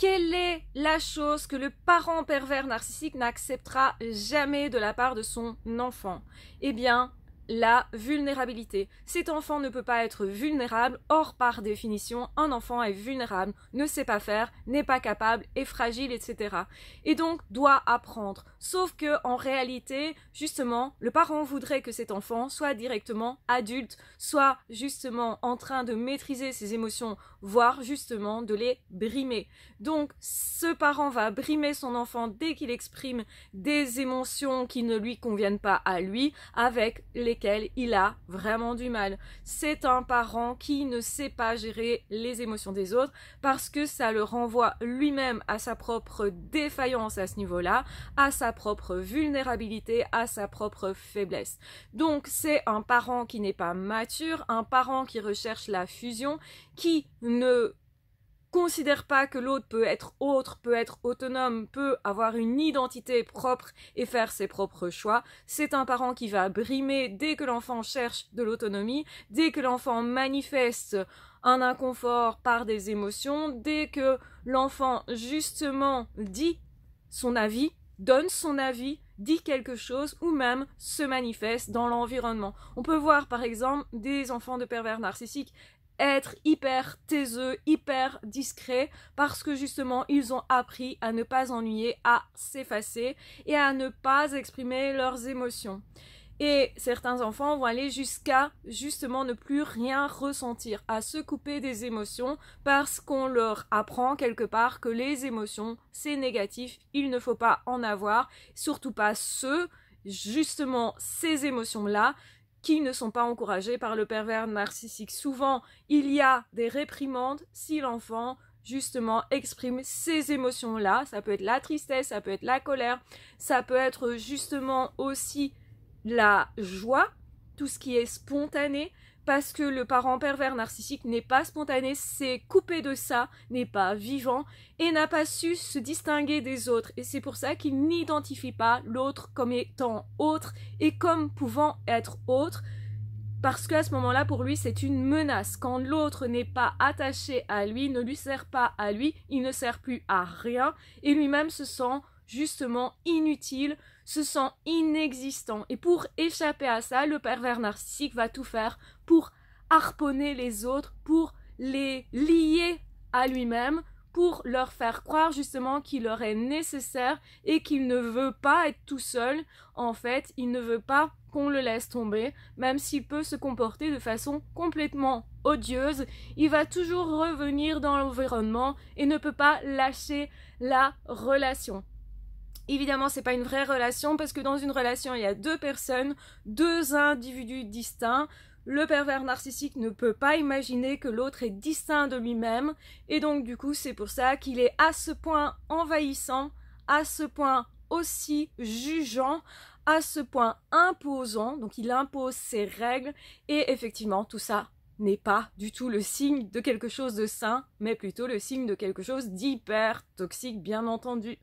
Quelle est la chose que le parent pervers narcissique n'acceptera jamais de la part de son enfant Eh bien, la vulnérabilité. Cet enfant ne peut pas être vulnérable, or par définition, un enfant est vulnérable, ne sait pas faire, n'est pas capable, est fragile, etc. Et donc doit apprendre. Sauf que en réalité, justement, le parent voudrait que cet enfant soit directement adulte, soit justement en train de maîtriser ses émotions, voire justement de les brimer. Donc ce parent va brimer son enfant dès qu'il exprime des émotions qui ne lui conviennent pas à lui, avec les il a vraiment du mal. C'est un parent qui ne sait pas gérer les émotions des autres parce que ça le renvoie lui-même à sa propre défaillance à ce niveau-là, à sa propre vulnérabilité, à sa propre faiblesse. Donc c'est un parent qui n'est pas mature, un parent qui recherche la fusion, qui ne considère pas que l'autre peut être autre, peut être autonome, peut avoir une identité propre et faire ses propres choix. C'est un parent qui va brimer dès que l'enfant cherche de l'autonomie, dès que l'enfant manifeste un inconfort par des émotions, dès que l'enfant justement dit son avis, donne son avis, dit quelque chose ou même se manifeste dans l'environnement. On peut voir par exemple des enfants de pervers narcissiques être hyper taiseux, hyper discret, parce que justement, ils ont appris à ne pas ennuyer, à s'effacer et à ne pas exprimer leurs émotions. Et certains enfants vont aller jusqu'à justement ne plus rien ressentir, à se couper des émotions parce qu'on leur apprend quelque part que les émotions, c'est négatif, il ne faut pas en avoir, surtout pas ce, justement ces émotions-là, qui ne sont pas encouragés par le pervers narcissique. Souvent, il y a des réprimandes si l'enfant justement exprime ces émotions-là. Ça peut être la tristesse, ça peut être la colère, ça peut être justement aussi la joie, tout ce qui est spontané parce que le parent pervers narcissique n'est pas spontané, s'est coupé de ça, n'est pas vivant et n'a pas su se distinguer des autres. Et c'est pour ça qu'il n'identifie pas l'autre comme étant autre et comme pouvant être autre. Parce qu'à ce moment-là, pour lui, c'est une menace. Quand l'autre n'est pas attaché à lui, ne lui sert pas à lui, il ne sert plus à rien, et lui-même se sent justement inutile, se sent inexistant. Et pour échapper à ça, le pervers narcissique va tout faire pour harponner les autres, pour les lier à lui-même, pour leur faire croire justement qu'il leur est nécessaire et qu'il ne veut pas être tout seul. En fait, il ne veut pas qu'on le laisse tomber, même s'il peut se comporter de façon complètement odieuse, il va toujours revenir dans l'environnement et ne peut pas lâcher la relation. Évidemment, c'est pas une vraie relation parce que dans une relation, il y a deux personnes, deux individus distincts. Le pervers narcissique ne peut pas imaginer que l'autre est distinct de lui-même et donc du coup, c'est pour ça qu'il est à ce point envahissant, à ce point aussi jugeant, à ce point imposant, donc il impose ses règles et effectivement, tout ça n'est pas du tout le signe de quelque chose de sain, mais plutôt le signe de quelque chose d'hyper toxique, bien entendu.